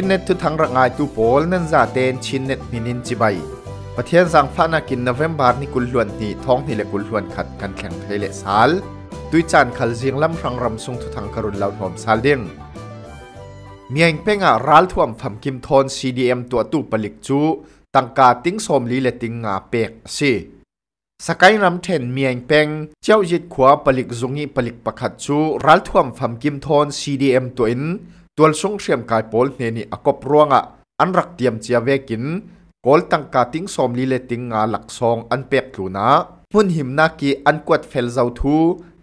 ชินเนตทุทังระงไยตูโปลนั่นจาเดนชินเนตมินินจิบายประเทศสังฟานากินนเวมบาร์นี่กุลลวนนี่ท้องนี่และกุลลวนขัดกันแข่งเทเลสาลด้วยจานขัลเสียงลำรังรำซุงทุทังกรุณเลาหอมซาเลีงเมียงเป้งอ่ะร้านท่วมทำกิมทอนอ็มตัวตู้ปลิกจูตังกาติ้งสมลีและติ้งงาเป็กสิสกายน้ำเทนเมียงเป้งเจ้ายิดขวาปลิกซุงีปลิกประคัดจูร้านท่วมทำกิมทอนอ็มตัวอินตัวสงเสียมกายโพลเนนี่อกบร่วงอ่ะอันรักเตรียมเจียเวกินกอลตังกาติงสมลีเลติงงาหลักซองอันเปียกลูนะมุนหิมนากีอันกวดเฟลเจ้าทู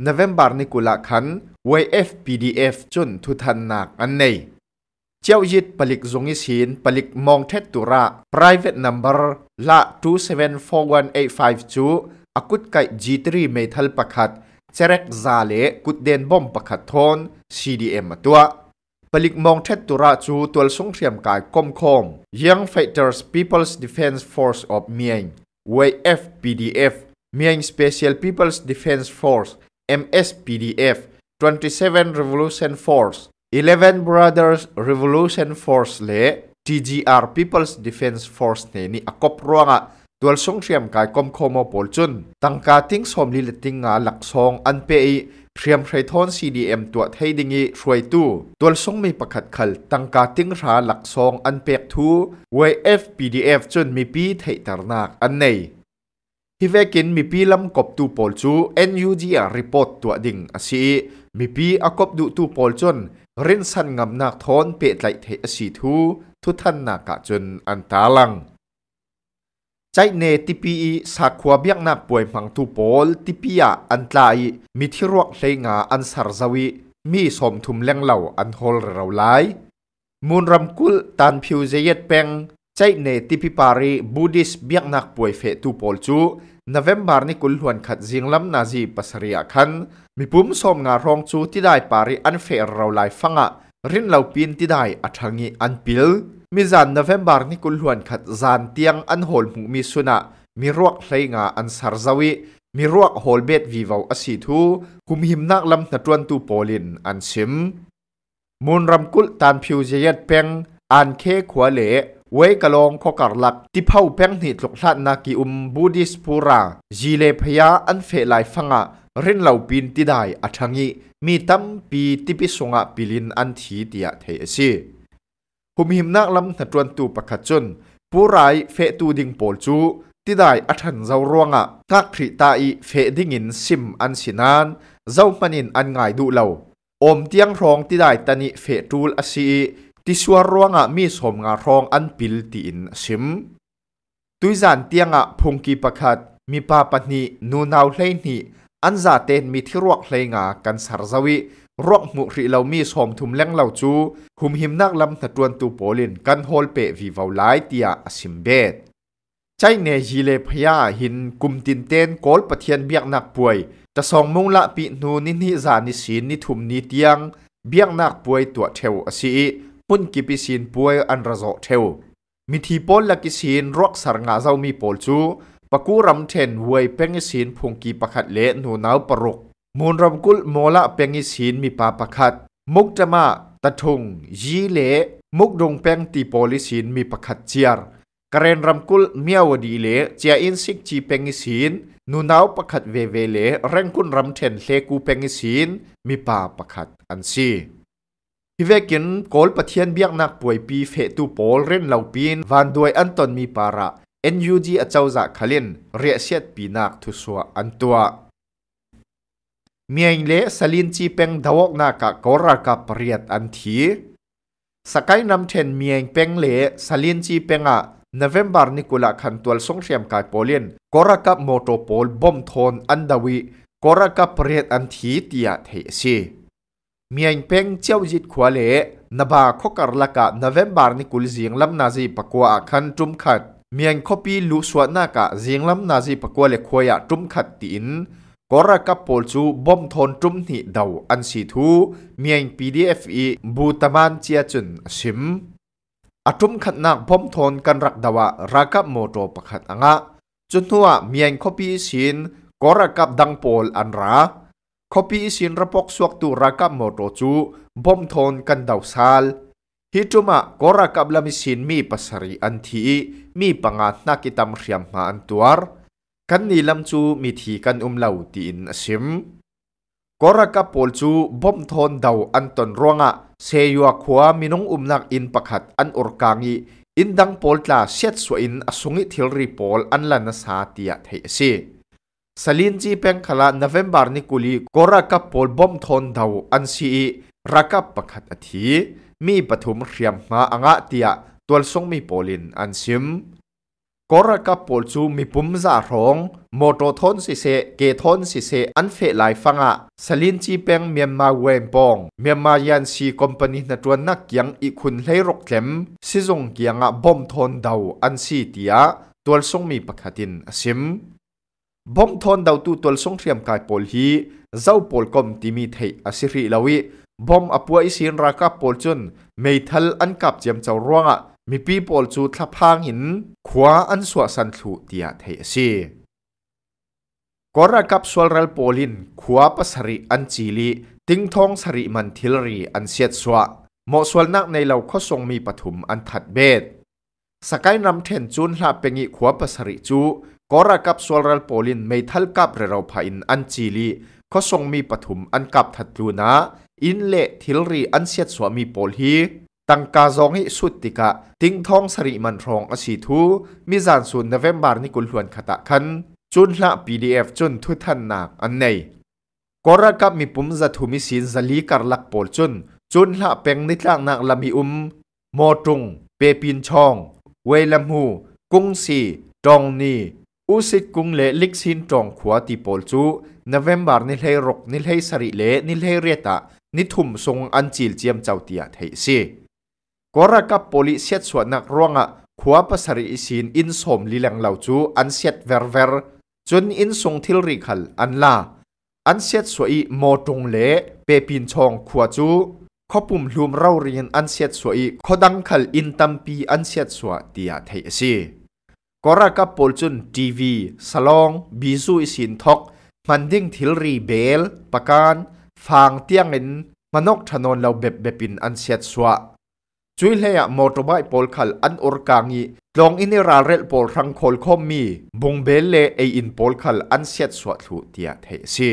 นเวมบาร์นิกุลาคัน YFPDF จนทุทันนักอันีนเจ้ายิดปลิกจงอิสินปลิกมองเทตุระ private number ละ 2741852อากุดไกท G3 เมทัลประคัดเจร็กซาเลกุดเดนบอมประคัดทอน CDM ตัว balik mong thet tura chu tual sung thiam kai kom khom young fighters people's defense force of mieng fpdf mieng special people's defense force MSPDF 27 revolution force 11 brothers revolution force le TGR people's defense force ne ni akop ruanga tual sung thiam kai kom khomo polchun tangka ting som li leting nga laksong an pe เรียมไพรทอน CDM ตัวไทยดิงีรวยตู้ตัวส่งมีประคัดขัลตั้งกาติ้งราหลักซองอันเปกทู YF PDF จนมีปีไทยตรนักอันในฮิเวกินมีปีลำกบตูปอลจู NUGR report ตัวดิ่งอสีมีปีอากบดูตูปอลจนรินสันงำนักทอนเปดไหลไทยอสีทูทุทานนากะจนอันตาลังใจเนติปีสักขวบียกนักป่วยมังทูปอลติปียอันตายมีที่รักเลงาอันสารจวิมีสมทุมแรงเหล่าอันฮอลเราไลมูลรำกุลตันพิวเจยตเปงใจเนติพิปารีบูดิสเบียกนักป่วยเฟตูปอลจูนเวมบาร์นิกุลหวนขัดจิงลำนาจีปัสเรียคันมีปุ่มสมงารองจูที่ได้ปารีอันเฟรเราไลฟังะรินเหล่าปีนที่ได้อัธงีอันพิลมิจันนาเวมบาร์นิ่กุลหวนขัดจานเตียงอันโหลหมูมีสุนะมีรวกไหลงาอันสารจวิมีรวกโหลเบ็ดวีวาวอสีทูคุมหิมนักลำนตรวนตูโปลินอันซิม มูลรำกุลตานพิวเจียดเปงอันเคขวเลเวกะลองขอกัรลักทิ่เผาเปงนิดหลกลาดนากิอุมบูดิสปูราจีเลพยาอันเฟลายฟังะรินเหล่าปีนที่ได้อัทังีมีตั้มปีติปิสงะปิลินอันทีเตียเทียซีหุมหิมนักลำนัดวนตูปขจุนผู้รเฟตูดิงโปลจูที่ได้อัทันเจ้าร่วงะกักคริตาอีเฟดิงินซิมอันสินานเจ้ามันินอันง่ายดูเหล่าอมเตียงรองที่ได้ตันิเฟตูลอสีที่สวรร่วงะมีสมงารองอันปิลตีนซิมตุยจันเตียงะพงกีปขัดมีปาปนีนูนาวเลนี่อันจาเตนมีที่รวกเพลงากันสารจวิรวกมุริเหล่ามีสอมทุมแรงเหล่าจูหุมหิมนักลำตะตวนตูโปลินกันโฮลเปวีวาวไลเตียอสิมเบตใจเนจีเลพยาหินกุมตินเตนโกลปะเทียนเบียกนักป่วยจะสองมุงละปีนูนินิจานิสินิทุมนิเตียงเบียกนักป่วยตัวเทวอสีพุ่นกิปิสินป่วยอันระโสเทวมีทีปนละกิสินรวกสารงาเจ้ามีโปลจูปะกูรำเทนเวยเป็งสินพงกีประคัดเละหนูนาวปรุกมูลรำกุลโมละเป็งสินมีปาประคัดมุกจะมาตะทงยีเละมุกดงเป็งตีโพลิสินมีประคัดเจียร์กระเรนรำกุลเมียวดีเละเจียอินสิกจีเป็งสินหนูนาวประคัดเวเวเละเร่งคุณรำเทนเลกูเป็งสินมีปาประคัดอันซีฮิเวกินกอลปะเทียนเบียกนักป่วยปีเฟตูโปลเร่นเหล่าปีนวันด้วยอันตนมีปาระ NUG อจาวจากขลินเรียเสียดปีนักทุสวอันตัว เมียงเละสลินจีเป็งดาวกนากะกอรกับเรียดอันที สกายนำเทนเมียงเป็งเละสลินจีเป็งอะนเวมบาร์นิกุลาขันตัวสงเสียมกายโปลียนกอรกับมอโตโปลบอมทอนอันดาวีกอรกับเรียดอันทีตียเทซีเมียงเป็งเจ้าจิตขวาเละนบาคกรละกะนเวมบาร์นิกุลเสียงลำนาจีปะกัวขันจุมขัดเมียงคบีลูสวดนากะเจียงลำนาจีปะกวเล็กวยะจุ่มขัดตินกอรักับโปลจูบอมทนจุ่มหิดาอันสีทูเมียงพีดีเอฟอีบูตามานเจียจุนซิมอาจุ่มขัดนักบอมทนกันรักดาวะรักกับโมโตปะขัดอ่างะจุนหัวเมียงคบีสินกอรักับดังโปลอันราคบีสินระพกสวกตูรักกับโมโตจูบอมทนกันเดาซาลฮิตุมากรักับลามิสินมีปัสรีอันทีมีปังอาตนักิตามเรียมมาอันตัวกันนิลมจูมีทีกันอุมเลาตีนสิมกรักับปอลจูบอมทอนดาวอันตนรวงะเซยัวความินงอุมนักอินปักหัดอันอุรกางีอินดังปอลตาเซตส่สวอินอสุงิทิลรีปอลอันลันสาตียเทสีสลินจีเป็งขลานเวมบาร์นิกุลีกรักับปอลบอมทอนดาวอันซีรักับปักหัดอธีมีปฐุมเรียมมาอ่างตียตัวทงมีโปลินอันซิมกอรกับโปลจูมีปุ่มจ่าหงมอโตทอนสิเซเกทอนสิเซอันเฟลายฟังอ่ะสลินจีเปงเมียนมาเวมปองเมียนมายันซีคอมพานีนัดวนักยังอีคุณเลรกเล็มซิจงเกียงอ่ะบอมทอนดาวอันซีเตียตัวทงมีปักตินซิมบอมทอนดาวตูตัวทงเรียมกายโปลฮีเจ้าโปลกอมติมีไทยอสิริลาวีบอมอปัวอิสินรากับปอลจุนเมทัลอันกับเจียมเจ้าร่วงมีปีปอลจูทับพางหินขวาอันสวสันสุเตียเทซีกอรักับสวลเรลโปลินขวาปสริอันจีลีติงทองสริมันทิลรีอันเสียดสวะหมอสวลนักในเราข้อทรงมีปฐุมอันถัดเบ็ดสกายนำเทนจุนหลาเปงิขวาปสริจูกอรักับสวลเรลโปลินเมทัลกับเรเราพายินอันจีลีข้อทรงมีปฐุมอันกับถัดลูนาอินเลทิลรีอันเชียสวมีโปลฮีตังกาจองให้สุดติกะ ติงทองสริมันทองอสีทูมิจานสูนเดเวมบาร์นิกุลหวนขตะคันจุนละ PDF จุนทุทันนากอันในกรกับมีปุ่มจะทุมิสินจะลีการลักโอลจุน จุนละเป็งนิตลากนักลามีอุมมอตุง เปปินชอง เวลามูกุงซีจองนีอุสิกุงเลลิกซินจองขวาตีโอลจูนเวมบาร์นิเลรกนิเลสริเลนิเลเรตะนิทุมทรงอันจีลเจียมเจ้าเตียเทซีกรกับโพลิเซียส่วนนักร่วงะขวาภาษาอิสินอินสมลีิลังเหล่าจูอันเซียดเวรเวรจนอินทรงทิลริขัลอันลาอันเซียดสวยโมตรงเละเปปินชองขวาจูขปุ่มลุมเราเรียนอันเซียดสวยขดังขัลอินตัมปีอันเซียดสวยเตียเทซีกรกับโพลจุนทีวีสลองบิซูอิสินทอกมันดิ่งทิลรีเบลปะการฟางเตียงเงินมนกถนนเราเบบเบปินอันเสียดสวะจุยเลียมอเตอร์ไบค์พอลขัลอันอุรกางีลองอินิราเรลพอลรังคอลคอมมีบุงเบลเลเออินพอลขัลอันเสียดสวะทุเตียเทซี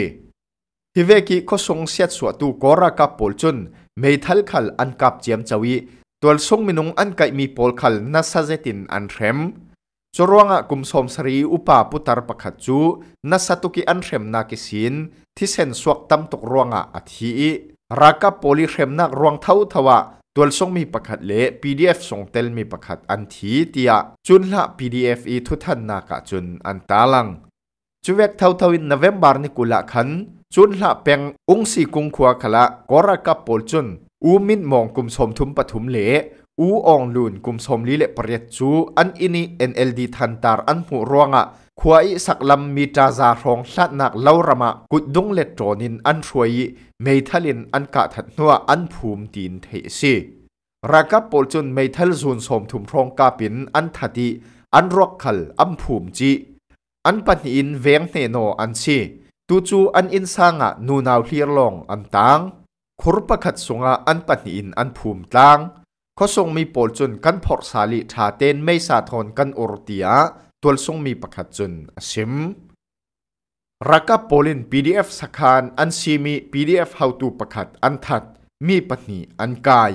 ฮิเวกิก็ทงเสียดสวะตูกอรากับพอลจุนเมทัลคัลอันกับเจียมจวีตัวส่งมินุงอันไกมีพอลขัลนัสเซตินอันเรมจรวงะกุมสมสรีอุปาปุตารปะขัดจูนัสตุกิอันเรมนากิสินที่เซนสวกตั้มตกรวงอ่ะอธิรักกับโพลิเข้มนักรวงเท่าทว่าตัวส่งมีประคัดเละ PDF ส่งเตลมีประคัดอันทีเตียจุนละ PDF อีทุท่านนากะจุนอันตาลังจุเวกเท่าทวินนเวมบาร์นิกุละขันจุนละเปงองศีกุงขวาขละกอรักกับโพลจุนอูมินมองกุมสมทุมปฐุมเละอูอองลุนกุมสมลีเละเปรียจูอันอินี NLD ทันตาร์อันผู้รวงอ่ะขวายสักลำมีตาจาทองสัตนักเล่ารมากุดดงเล็ดจอนินอันช่วยไม่ทะลินอันกะถัดนัวอันภูมิตีนเทซีรากับปลจุนไม่ทะลซูนสมถุมพรองกาปินอันทัดีอันรักขลอันภูมิจีอันปันญินเวงเนโนอันซีตูจูอันอินสางะนูนาวเลียลองอันตังคุรประัดสงะอันปันญินอันภูมิตังเขาทรงมีปลจุนกันพอร์สาลิชาเตนไม่สาทนกันอรติยาตัวส่งมีประคัดจุนซิมรักกับโพลิน PDF สักานอันซีมี PDF how to ประคัดอันทัด มีปัญีอันกาย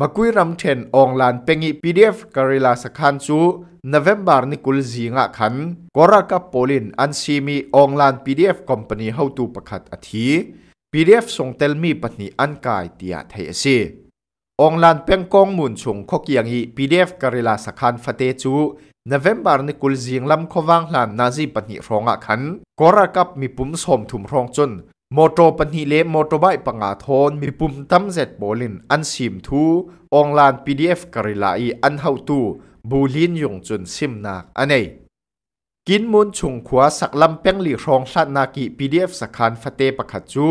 มาคุยรำเทนองลานเป็งอี PDF กริลาสักานจู November นิคุลจีงะขันกรักกับโพลินอันซีมีองลาน PDF company how to ประคัดอธี PDF ส่งเตลมีปัญีอันกายเตียไทยซีองลานเป็งกองมุนชงขกียงอี PDF กริลาสักานฟเตจู n o v e m b e นี่กุลเสียงลำขวางหลานนาซีปนิรองอ่ะขันกอระกับมีปุ่มสมถุมรองจนมอโตปนิเลมอโตบายปังอาทอนมีปุ่มตั้มเซตดโบลินอันซิมทูองลาน PDF กริลาอีอันเฮาตู บูลินยงจนซิมนักอันนี้กินมุนชงขวาสักลำเป้งหลีรองชาตนากิปีดีเอฟสักคันฟเตปะขัดจู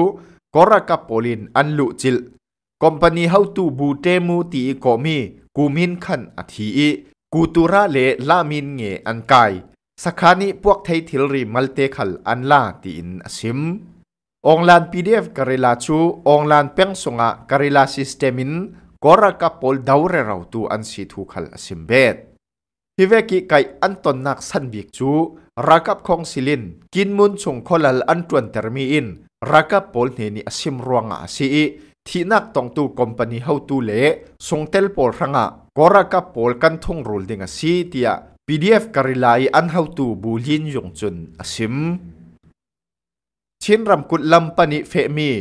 กอระกับโปลินอันลุจิลคอมพานีเฮาตูบูเตมูตีกอมีกูมินขันอธิอีกูตุระเลลามินเงอันกายสักานีพวกไทยทิลรีมัลเตคัลอันลาตีอินซิมองลานพีดีเอฟการิลาชูองลานเพียงสงะการิลาซิสเตมินกอรักาัพอลดาวเรเราตูอันสีทูคัลซิมเบตฮิเวกิไกอันตอนนักสันบิกจูรักกับของซิลิน กินมุนชงคอลลอันตวนเทอร์มีอินรักกับพอลเนนีอซิมรวงอาซีที่นักตองตูคอมพานีเฮาตูเลสงเตลปอลรังอะกอร์กับพอลกันทงรูดิงอซีทีย PDF กริไลอันเฮาตูบูลินยงจุนอซิมชินรำกุดลำปนิเฟมี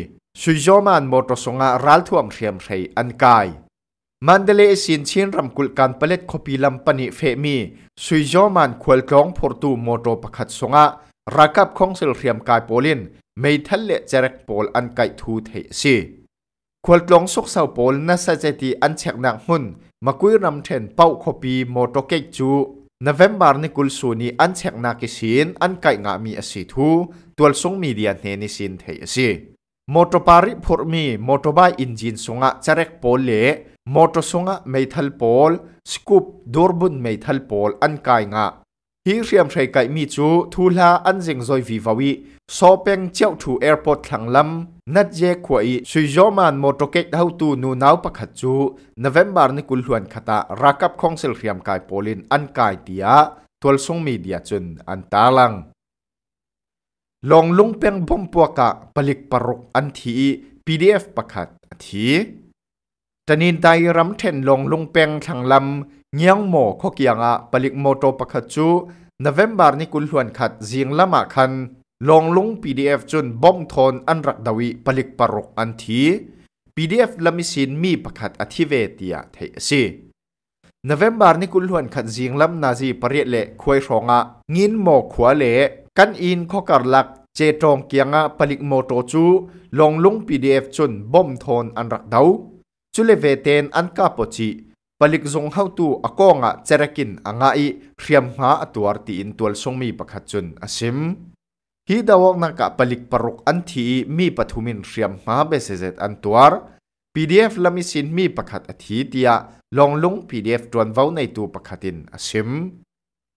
ซูยโยมันมอตสงารัลทวมเรียมไรอันกายมันเดเลสินชินรำกุลการเปลดคอปีลำปนิเฟมีซูยโยมันควลกลองพอตูมอตประคัดสงะรักับของเซลเรียมกายโปลินไม่ทะเลเจรักโปลอันไกทูเทซีควลกลองสกเสาโปลนัสเจตีอันเชกนักหุ่นมาคุยรำเทนเป้าคปีมอตเกจูนเวมบาร์นิกุลสูนีอันเช็กนาคิสินอันไก่งามีอสิทูตัวส่งมีเดียนเนนิสินเทยสิมอตปาริพอร์มีมอตบายอินจินสงะจารกโลเลมอตสงะเมทัลโพลสกูปดูร์บุนเมทัลโพลอันไก่งาฮิเรียมใช้ไก่มีจูทูลาอันจิงซอยวีวาวีโซเปงเจ้าถูแอร์พอร์ตลังลำนัดเยควอีสุยโยมันมอตเกตเฮาตูนูนาวปะขัดจูนเวมบาร์นิกุลหวนคตารักับของเซลเรียมกายโปลินอันกายเดียทัวสงมีเดียจุนอันตาลังลองลุงเปงบอมปัวกะปลิกปรุกอันที PDF ปะขัดทีตนินไดรัมเทนลองลุงเปงทางลำเงียงโมข้อกียงอ่ะปลิกโมโตปะักจูนเวมบาร์นี่กุลหวนขัดเิงละมาคันลองลุง PDF จนบอมทอนอันรักดาวิปลิกปรุกอันที PDF ละมิสินมีประขัดอธิเวตียะเทสีนเวมบาร์นี่กุลหวนขัดเิงลำนาจีปริเละควยรองอ่ะงินโมขวเละกันอินขกอการลักเจตองเกียงอ่ะปลิกโมโตจูลองลุง PDF จนบอมทอนอันรักดาวจุเลเวเตนอันกาปจีปลิกซงเข้าตูอกงอะเจรกินองไงเรียมหาตัวตีอินตัวสงมีประคจุนอซิมฮิดาวนักกะปลิกปรุกอันทีมีปฐุมินเรียมหาเบสเซตอันตัว PDF ลามิสินมีประคตอาทิตย์ยลองลง PDF ัวนั้าในตัวประคตินอซิม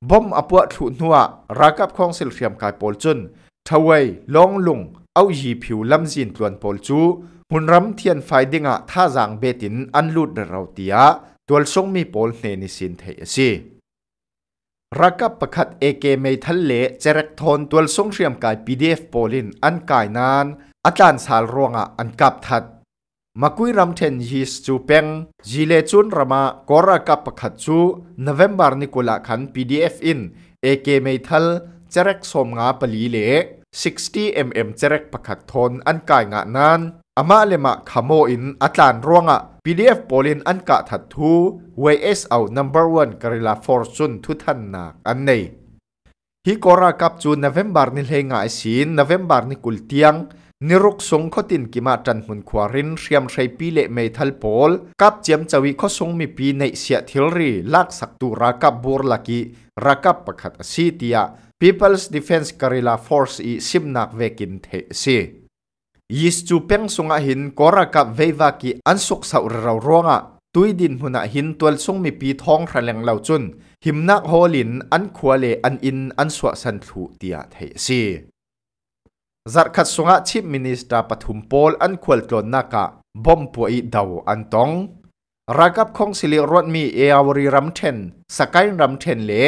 บอมอปวัดถุนัวรักับของสิลเรียมกายปอลจุนทวายลองลงเอายีผิวลำจินตัวนปอลจูหุ่นรำเทียนไฟดิงะท่าจางเบตินอันลุดเราเตียตัวสงมีปพลเนนิสินเทสิรักับประคัดเอเกเมทัลเลเจรักทนตัวสงเรียมกายพีดีเอฟปพลินอันกายนาน อาจารย์สารรวงอ่ะอันกับทัดมาคุยรำเทนยิสจูเปงจีเลจุนรามากรักับประคัดจูนเวมบาร์นิกุลาขันพีดีเอฟอินเอเกเมทัลเจรักสมงาปลีเล60 mm เจรักประคัดทนอันกายงานั้นอามาเลมาขโมอินอาจารย์ร่วงอ่ะ PDF โพลินอันกะถัดทู VS เอา number one กริลาฟอร์ซุนทุทันนักอันนี้ฮิโกรากับจูนเวมบาร์นิเฮงไอซีนเวมบาร์นิกุลเตียงนิรุกสงขตินกิมาจันหุนควารินเชียมใช้ปีเลเมทัลโพลกับเจียมจวีข้อสงมีปีในเสียทิลรีลักสักตุรากับบูร์ลักิรากับประคัดสีเตีย People's Defense Guerrilla Force อีสิมนักเวกินเทซี Yis chu peng sunga hin kora ka veiva ki ansuk sa urraw ronga tui din huna hin tual sung mi pi thong raleng lau chun him nak holin an khuale an in an swa san thu tia thei si zarkhat sunga chief minister pathum pol an khwal tlon naka bom puai daw an tong rakap khong sili rot mi e awri ram then sakai ram then le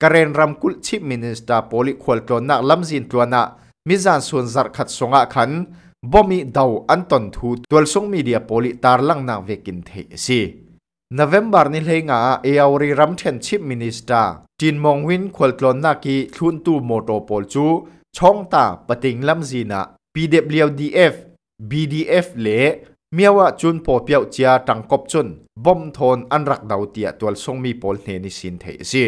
karen ram kul chief minister poli khwal tlon nak lamjin tlona mizan sun zarkhat sunga khan บอมีดาวอันตันทูตัวส่งมีเดียโพลิตาร์ลังนักเวกินเทซีนาเวมบาร์นิเลงาเอออรีรัมเทนชิปมินิสตาจินมองวินควอลตลอนนากีทุนตูโมโตโพลจู ช่องตาปติงลัมจีนาปีเดบเลียวดีเอฟบีดีเอฟเลมีว่าจุนโปเปียวเจียตังกบจุนบอมทอนอันรักดาวเตียตัวส่งมีโพลเนนิสินเทซี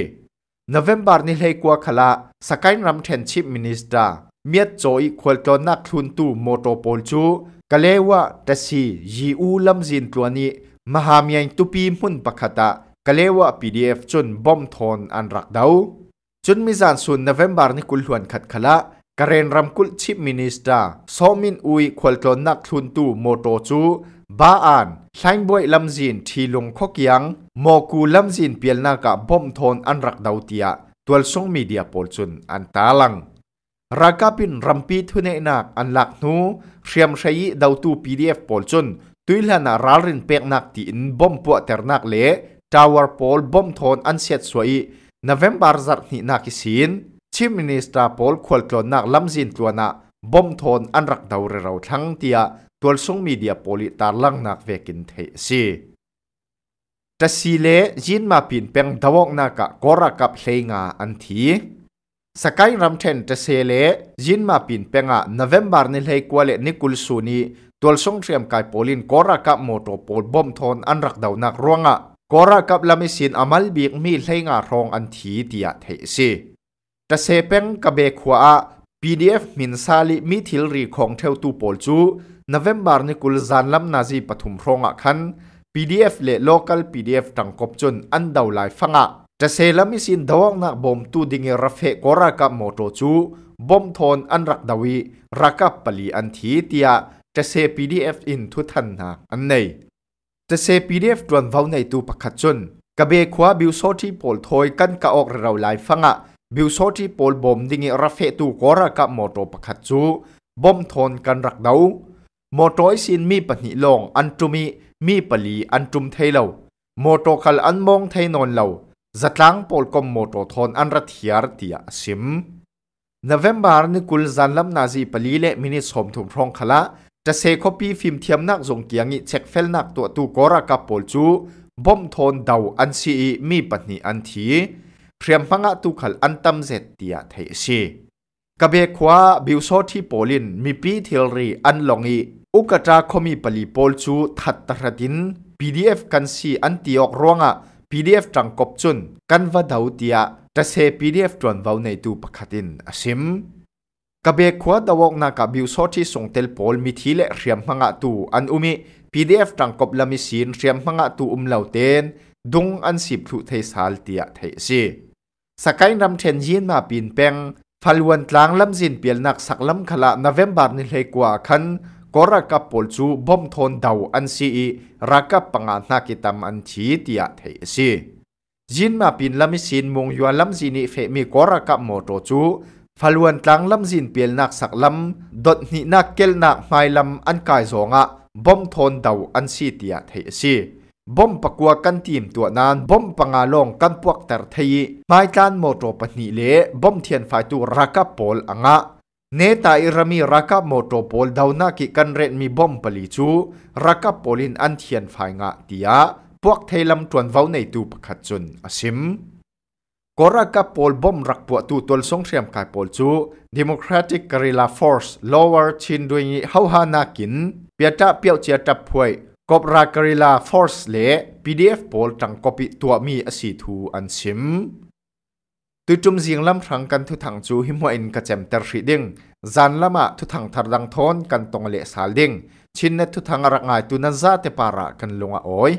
นาเวมบาร์นิเลกัวคลาสกายรัมเทนชิปมินิสตาเมียจอยควลตอนนักทุนตูมอตโปลจูกะเลวะตะสียีอูลัมจินตัวนี้มหามียงตุปีมุนปะคตะกะเลวะเอฟจนบอมทอนอันรักดาวจนมิจานสุนนเวมบาร์นิคุลหวนขัดขละกเรนรำกุลชิปมินิสตาซอมินอุยควลตอนนักทุนตูมอตจูบ้าอัานชายบวยลัมจินทีลงขกยังมอกูลัมจินเปียนนากะบอมทอนอันรักดาวเตียตัวสงมีเดียปพลจุนอันตาลังรักาปินรัมปีทุนเอนักอันหลักนูเชียมชัยดาวตูพีดีเอฟพอลจนตุยลานารารินเปีกนักที่ินบอมปวดเทอร์นักเล่ทาวเวอร์พอลบอมทอนอันเสียดสวยนเวมบาร์จัดนี่นักสินชิมินิสตาพอลควอลกลอนนักลำซินตัวนักบอมทอนอันรักดาวเรือทั้งเตียตัวส่งมีเดียโพลิตาลังนักเวกินเทสีแต่สีเลจยินมาปินเป็งดาวกนักกอรักับเซงาอันทีสกายรัมเทนจะเซเลยินมาปินเปงะนเวมบาร์นิลเลกวาเลนิคุลสูนีตัวส่งเรียมกายโพลินกอรักับมอโตโปลบอมทอนอันรักดาวนักร่วงะกอรักับลามิสินอมัลบีกมีเลงารองอันทีเดียเทซีจะเซเปงกับเบคีวี PDF มินซาลิมีทิลรีของเทวตูโปลจูนเวมบาร์นิคกุลซานลัมนาซีปฐุมร้องะคัน PDF เล local PDF ตังกบจนอันดาวลฟ์ฟังะจะเซลมิสินดวงนักบอมตูดิงรัฟเฟกอรากับมอโตจูบอมทอนอันรักดาวีรักับปลีอันทีเตียจะเซพีดีเอฟอินทุทันนะอันไหนจะเซพีดีเอฟดวนวาวในตูปักขจนกเบควาบิวโซที่โพลทอยกันกะออกเราลายฟังอ่ะบิวโซที่โพลบอมดิงรัฟเฟตูกอรากับมอโตปักขจูบอมทอนกันรักดาวมอโตไอซินมีปนิลองอันตุมีมีปลีอันตุมเทเลวมอโตคัลอันมองเทนอนเลวจัดลังปอลกอมมอตทนอันรัฐียรตที่าศิมนาเวมบาร์นิ่คุลจันลำนาจีปลีเลมินิสมถุพรองขละจะเซคอปีฟิล์มเทียมนักสงเกียงอีเช็คเฟลนักตัวตูกอรากับปอลจูบอมทนเดาอันซีมีปัญหาอันทีเพรียมพังะตุขลอันตำเจตดียาเทศีกับเบควาบิวโซที่ปอลินมีปีเทลรีอันลองอีอุกตาคมีปลีปอลจูทัดตระดินพีีดเอฟกันซีอันตีออกร่วงอ่ะ PDF จังกบจุนกันว่าดาวเตียจะเซ PDF จวนว่าวในตูประกขัดินอสิมกะเบกขาดาวกนักบิวโซที่ส่งเตลโพลมิทีเลเรียมหงาตูอันอุมิ PDF จังกบลามิซินเรียมหงาตูอุมเล่าเตนดุงอันสิบทุเทสาลเตียเทซีสกายนำเทนยินมาปีนแปงฟัลวันตลางลำจินเปลี่ยนนักสักลำขละนาเวมบาร์นิเลกว่าคัน kora ka polchu bom thon dau an si i raka panga na kitam an chi tia thei si jin ma pin lami sin mong yua lam jini fe mi kora ka mo to chu falwan tlang lam jin pel nak sak lam dot ni na kel na mai lam an kai zonga bom thon dau an si tia thei si bom pakua kan tim tua nan bom panga long kan puak tar thei mai tan mo to pani le bom thian fai tu raka pol anga Neta irami raka motopol dauna ki kanret mi bom pali chu raka polin anthian phai nga tia puak theilam tuan vau nei tu pakhat chun asim koraka pol bom rak pu tu tol song thiam kai pol chu democratic guerrilla force lower chin duingi hauhana kin piata piao chia tap phuai kopra guerrilla force le pdf pol tang copy tua mi asi thu an sim ตุจุมเสียงลำทังกันทุทังจูหิมวอินกระเจมเตอร์ิดิ่งจันละมาทุทังทารดังทอนกันตรงเละสาลดิ่ง ชินเนทุทังรักงายตุนันซาเตปาระกันลงอ้อย